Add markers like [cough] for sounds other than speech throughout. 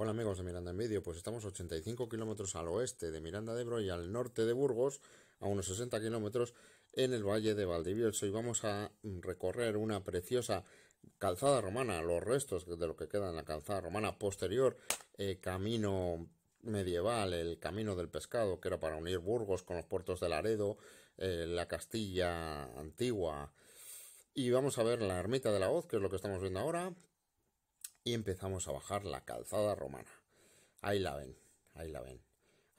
Hola amigos de Miranda en Medio, pues estamos 85 kilómetros al oeste de Miranda de Ebro y al norte de Burgos, a unos 60 kilómetros en el valle de Valdivieso y vamos a recorrer una preciosa calzada romana, los restos de lo que queda en la calzada romana posterior, eh, camino medieval, el camino del pescado, que era para unir Burgos con los puertos de Laredo, eh, la Castilla antigua. Y vamos a ver la ermita de la hoz, que es lo que estamos viendo ahora, y empezamos a bajar la calzada romana. Ahí la ven, ahí la ven.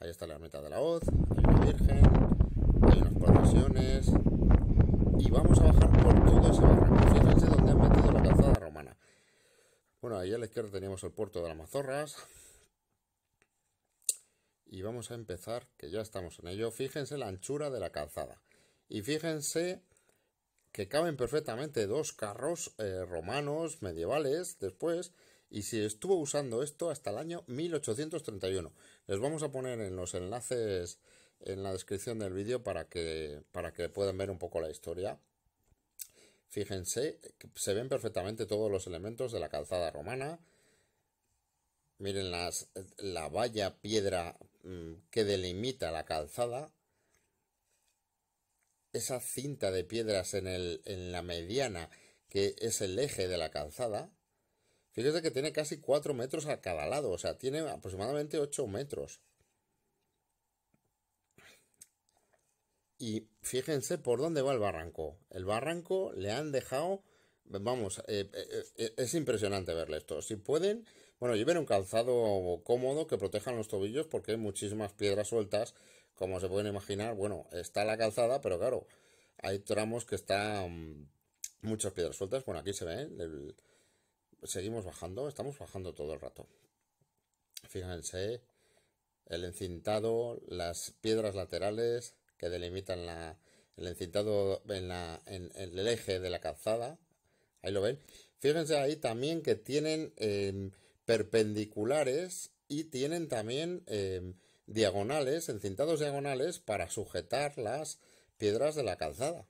Ahí está la meta de la hoz, hay una virgen, hay unas procesiones. Y vamos a bajar por todo ese barranco. Fíjense dónde han metido la calzada romana. Bueno, ahí a la izquierda teníamos el puerto de las mazorras. Y vamos a empezar, que ya estamos en ello. Fíjense la anchura de la calzada. Y fíjense que caben perfectamente dos carros eh, romanos medievales después y si estuvo usando esto hasta el año 1831. Les vamos a poner en los enlaces en la descripción del vídeo para que, para que puedan ver un poco la historia. Fíjense, se ven perfectamente todos los elementos de la calzada romana. Miren las, la valla piedra mm, que delimita la calzada esa cinta de piedras en, el, en la mediana, que es el eje de la calzada, fíjense que tiene casi 4 metros a cada lado, o sea, tiene aproximadamente 8 metros. Y fíjense por dónde va el barranco. El barranco le han dejado Vamos, eh, eh, eh, es impresionante verle esto. Si pueden, bueno, lleven un calzado cómodo que protejan los tobillos porque hay muchísimas piedras sueltas como se pueden imaginar, bueno, está la calzada, pero claro, hay tramos que están muchas piedras sueltas. Bueno, aquí se ve, ¿eh? seguimos bajando, estamos bajando todo el rato. Fíjense el encintado, las piedras laterales que delimitan el encintado en, el eje de la calzada. Ahí lo ven. Fíjense ahí también que tienen eh, perpendiculares y tienen también eh, diagonales, encintados diagonales para sujetar las piedras de la calzada.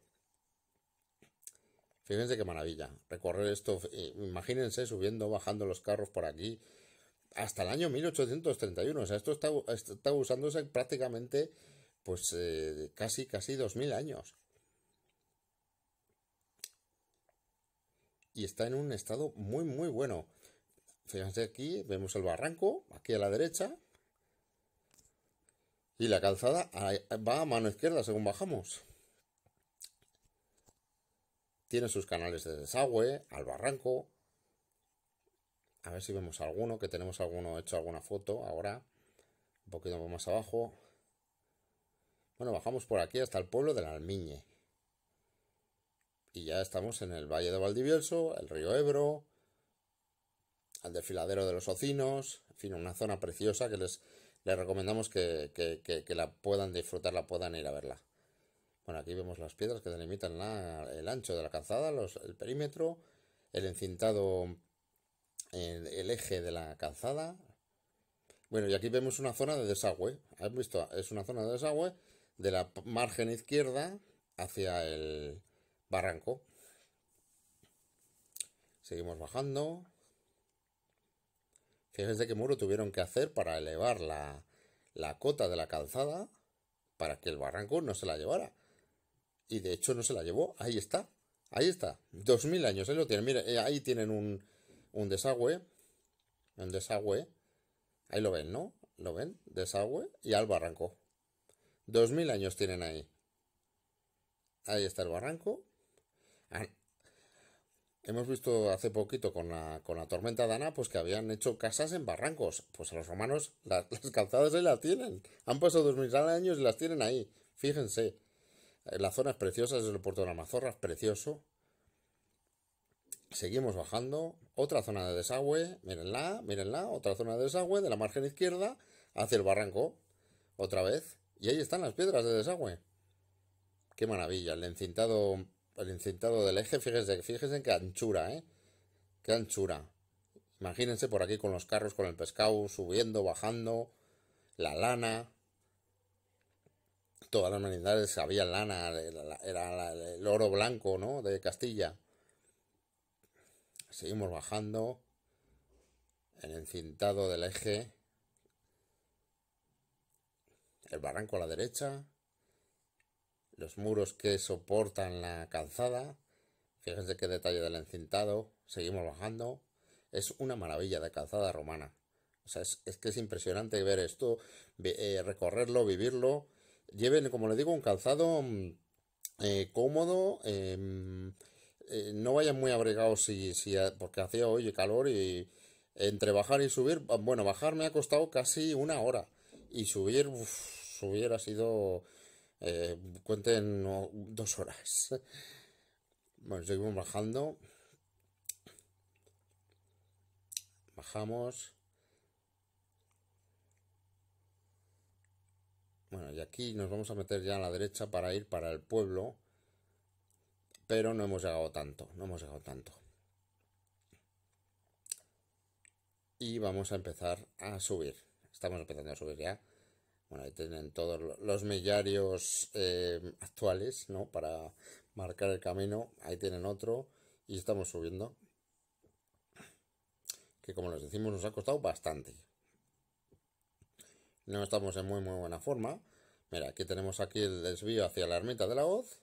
Fíjense qué maravilla. Recorrer esto, eh, imagínense subiendo, bajando los carros por aquí, hasta el año 1831. O sea, esto está, usándose prácticamente, pues, eh, casi, casi 2000 años. Y está en un estado muy, muy bueno. Fíjense aquí, vemos el barranco, aquí a la derecha, y la calzada va a mano izquierda según bajamos. Tiene sus canales de desagüe, al barranco. A ver si vemos alguno, que tenemos alguno hecho alguna foto ahora. Un poquito más abajo. Bueno, bajamos por aquí hasta el pueblo de la Almiñe. Y ya estamos en el Valle de Valdivielso, el río Ebro, al desfiladero de los Ocinos, en fin, una zona preciosa que les les recomendamos que, la puedan disfrutar, la puedan ir a verla. Bueno, aquí vemos las piedras que delimitan el ancho de la calzada, los, el perímetro, el encintado, el, el, eje de la calzada. Bueno, y aquí vemos una zona de desagüe. ¿Habéis visto? Es una zona de desagüe de la margen izquierda hacia el barranco. Seguimos bajando. Fíjense qué muro tuvieron que hacer para elevar la, la cota de la calzada para que el barranco no se la llevara. Y de hecho no se la llevó. Ahí está. Ahí está. Dos mil años. Ahí lo tienen. Mire, eh, ahí tienen un, un desagüe. Un desagüe. Ahí lo ven, ¿no? ¿Lo ven? Desagüe y al barranco. Dos mil años tienen ahí. Ahí está el barranco. Ah, Hemos visto hace poquito con la, con la tormenta dana, pues que habían hecho casas en barrancos. Pues a los romanos [laughs] las calzadas ahí las tienen. Han pasado dos mil años y las tienen ahí. Fíjense. Eh, la zona es preciosa, es el puerto de la Mazorra es precioso. Seguimos bajando. Otra zona de desagüe. Mírenla, mírenla. Otra zona de desagüe de la margen izquierda hacia el barranco. Otra vez. Y ahí están las piedras de desagüe. Qué maravilla. El encintado el encintado del eje, fíjense, en qué anchura, ¿eh? Qué anchura. Imagínense por aquí con los carros, con el pescado, subiendo, bajando, la lana. Todas las humanidades había lana, era el oro blanco, ¿no? De Castilla. Seguimos bajando. El encintado del eje. El barranco a la derecha los muros que soportan la calzada. Fíjense qué detalle del encintado. Seguimos bajando. Es una maravilla de calzada romana. O sea, es, que es impresionante ver esto, eh, recorrerlo, vivirlo. Lleven, como le digo, un calzado mm, eh, cómodo. Em, eh, no vayan muy abrigados porque hacía hoy calor y entre bajar y subir, bueno, bajar me ha costado casi una hora y subir, uf, subir ha sido eh, cuenten dos horas. Bueno, seguimos bajando. Bajamos. Bueno, y aquí nos vamos a meter ya a la derecha para ir para el pueblo. Pero no hemos llegado tanto, no hemos llegado tanto. Y vamos a empezar a subir. Estamos empezando a subir ya. Bueno, ahí tienen todos los millarios eh, actuales, ¿no? Para marcar el camino. Ahí tienen otro. Y estamos subiendo. Que como les decimos, nos ha costado bastante. No estamos en muy, muy buena forma. Mira, aquí tenemos aquí el desvío hacia la ermita de la hoz.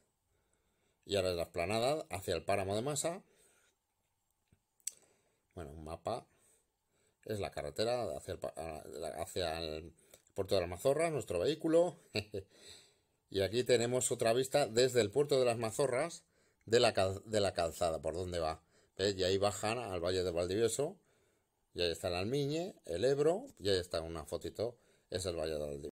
Y ahora la esplanada hacia el páramo de masa. Bueno, un mapa. Es la carretera hacia hacia el puerto de las mazorras, nuestro vehículo. [laughs] y aquí tenemos otra vista desde el puerto de las mazorras de la, calzada, por donde va. Y ahí bajan al Valle de Valdivieso. Y ahí está el Almiñe, el Ebro. Y ahí está una fotito. Es el Valle de Valdivieso.